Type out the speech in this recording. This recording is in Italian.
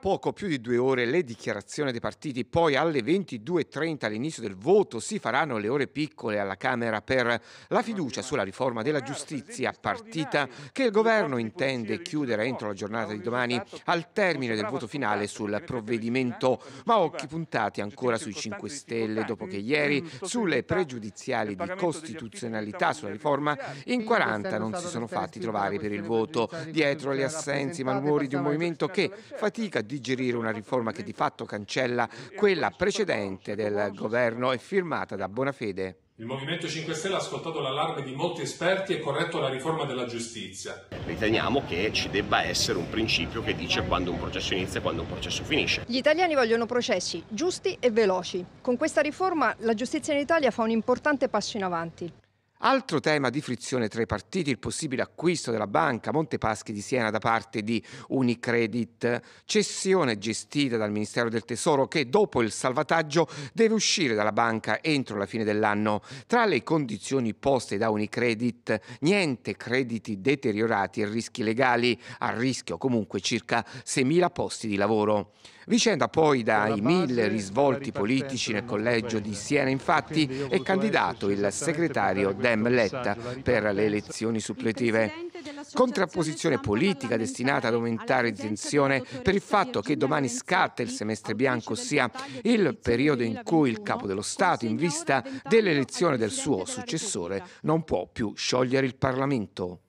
poco più di due ore le dichiarazioni dei partiti, poi alle 22.30 all'inizio del voto si faranno le ore piccole alla Camera per la fiducia sulla riforma della giustizia partita che il governo intende chiudere entro la giornata di domani al termine del voto finale sul provvedimento, ma occhi puntati ancora sui 5 Stelle dopo che ieri sulle pregiudiziali di costituzionalità sulla riforma in 40 non si sono fatti trovare per il voto. Dietro le assenze i manubri di un movimento che fatica digerire una riforma che di fatto cancella quella precedente del governo e firmata da Bonafede. Il Movimento 5 Stelle ha ascoltato l'allarme di molti esperti e corretto la riforma della giustizia. Riteniamo che ci debba essere un principio che dice quando un processo inizia e quando un processo finisce. Gli italiani vogliono processi giusti e veloci. Con questa riforma la giustizia in Italia fa un importante passo in avanti. Altro tema di frizione tra i partiti, il possibile acquisto della banca Montepaschi di Siena da parte di Unicredit, cessione gestita dal Ministero del Tesoro che dopo il salvataggio deve uscire dalla banca entro la fine dell'anno. Tra le condizioni poste da Unicredit, niente crediti deteriorati e rischi legali, a rischio comunque circa 6.000 posti di lavoro. Vicenda poi dai mille risvolti politici nel collegio di Siena, infatti, è candidato il segretario del Dem Letta per le elezioni suppletive. Contrapposizione politica destinata ad aumentare di tensione per il fatto che domani scatta il semestre bianco, ossia il periodo in cui il capo dello Stato, in vista dell'elezione del suo successore, non può più sciogliere il Parlamento.